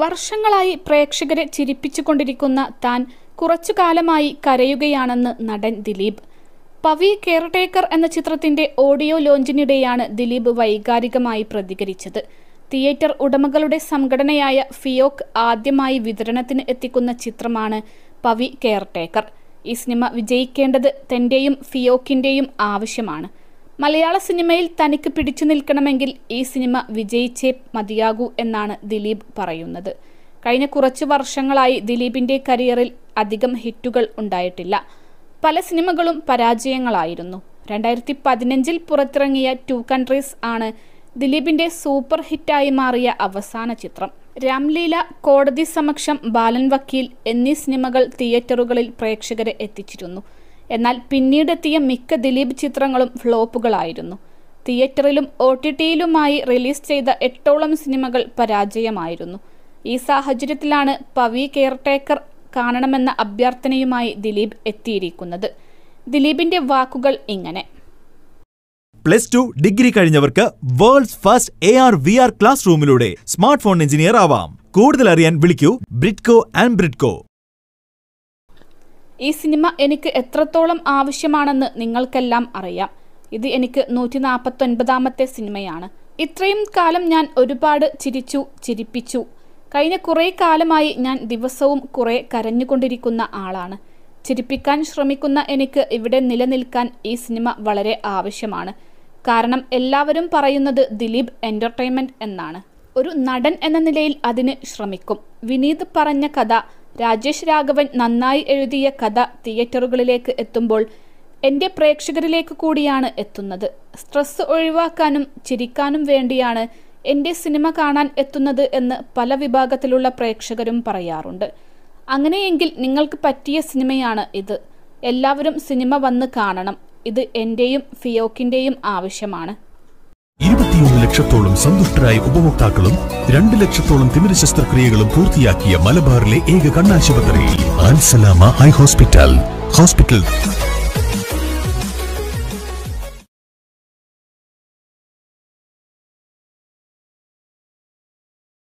വർഷങ്ങളായി പ്രേക്ഷകരെ ചിരിപ്പിച്ചുകൊണ്ടിരിക്കുന്ന താൻ കുറച്ചു കാലമായി കരയുകയാണെന്ന് നടൻ ദിലീപ് പവി കെയർടേക്കർ എന്ന ചിത്രത്തിന്റെ ഓഡിയോ ലോഞ്ചിനിടെയാണ് ദിലീപ് വൈകാരികമായി പ്രതികരിച്ചത് തിയേറ്റർ ഉടമകളുടെ സംഘടനയായ ഫിയോക് ആദ്യമായി വിതരണത്തിന് എത്തിക്കുന്ന ചിത്രമാണ് പവി കെയർടേക്കർ ഈ സിനിമ വിജയിക്കേണ്ടത് തന്റെയും ഫിയോക്കിന്റെയും ആവശ്യമാണ് മലയാള സിനിമയിൽ തനിക്ക് പിടിച്ചു നിൽക്കണമെങ്കിൽ ഈ സിനിമ വിജയിച്ചേ മതിയാകൂ എന്നാണ് ദിലീപ് പറയുന്നത് കഴിഞ്ഞ കുറച്ച് വർഷങ്ങളായി ദിലീപിന്റെ കരിയറിൽ അധികം ഹിറ്റുകൾ ഉണ്ടായിട്ടില്ല പല സിനിമകളും പരാജയങ്ങളായിരുന്നു രണ്ടായിരത്തി പതിനഞ്ചിൽ പുറത്തിറങ്ങിയ ടു കൺട്രീസ് ആണ് ദിലീപിന്റെ സൂപ്പർ ഹിറ്റായി മാറിയ അവസാന ചിത്രം രാംലീല കോടതി സമക്ഷം ബാലൻ വക്കീൽ എന്നീ സിനിമകൾ തിയേറ്ററുകളിൽ പ്രേക്ഷകരെ എത്തിച്ചിരുന്നു എന്നാൽ പിന്നീടെത്തിയ മിക്ക ദിലീപ് ചിത്രങ്ങളും ഫ്ലോപ്പുകളായിരുന്നു തിയേറ്ററിലും ഒ ടി ടിയിലുമായി റിലീസ് ചെയ്ത എട്ടോളം സിനിമകൾ പരാജയമായിരുന്നു ഈ സാഹചര്യത്തിലാണ് പവി കെയർടേക്കർ കാണണമെന്ന അഭ്യർത്ഥനയുമായി ദിലീപ് എത്തിയിരിക്കുന്നത് ദിലീപിന്റെ വാക്കുകൾ ഇങ്ങനെ പ്ലസ് ടു ഡിഗ്രി കഴിഞ്ഞവർക്ക് world's first A R V R class റൂമിലൂടെ സ്മാർട്ട് ഫോൺ എഞ്ചിനീയർ ആവാം കൂടുതൽ അറിയാൻ വിളിക്കൂ ബ്രിഡ്കോ ആൻഡ് ബ്രിഡ്കോ ഈ സിനിമ എനിക്ക് എത്രത്തോളം ആവശ്യമാണെന്ന് നിങ്ങൾക്കെല്ലാം അറിയാം ഇത് എനിക്ക് നൂറ്റി നാൽപ്പത്തൊൻപതാമത്തെ സിനിമയാണ് ഇത്രയും കാലം ഞാൻ ഒരുപാട് ചിരിച്ചു ചിരിപ്പിച്ചു കഴിഞ്ഞ കുറേ കാലമായി ഞാൻ ദിവസവും കുറേ കരഞ്ഞുകൊണ്ടിരിക്കുന്ന ആളാണ് ചിരിപ്പിക്കാൻ ശ്രമിക്കുന്ന എനിക്ക് ഇവിടെ നിലനിൽക്കാൻ ഈ സിനിമ വളരെ ആവശ്യമാണ് കാരണം എല്ലാവരും പറയുന്നത് ദിലീപ് എൻ്റർടൈൻമെൻറ്റ് എന്നാണ് ഒരു നടൻ എന്ന നിലയിൽ അതിന് ശ്രമിക്കും വിനീത് പറഞ്ഞ കഥ രാജേഷ് രാഘവൻ നന്നായി എഴുതിയ കഥ തിയേറ്ററുകളിലേക്ക് എത്തുമ്പോൾ എൻ്റെ പ്രേക്ഷകരിലേക്ക് കൂടിയാണ് എത്തുന്നത് സ്ട്രെസ് ഒഴിവാക്കാനും ചിരിക്കാനും വേണ്ടിയാണ് എൻ്റെ സിനിമ കാണാൻ എത്തുന്നത് എന്ന് പല വിഭാഗത്തിലുള്ള പ്രേക്ഷകരും പറയാറുണ്ട് അങ്ങനെയെങ്കിൽ നിങ്ങൾക്ക് പറ്റിയ സിനിമയാണ് ഇത് എല്ലാവരും സിനിമ വന്ന് കാണണം ഇത് എൻ്റെയും ഫിയോക്കിൻ്റെയും ആവശ്യമാണ് ഇരുപത്തിമൂന്ന് ലക്ഷത്തോളം സന്തുഷ്ടരായ ഉപഭോക്താക്കളും രണ്ട് ലക്ഷത്തോളം തിമിര ശസ്ത്രക്രിയകളും പൂർത്തിയാക്കിയ മലബാറിലെ ഏക കണ്ണാശുപത്രി ഐ ഹോസ്പിറ്റൽ ഹോസ്പിറ്റൽ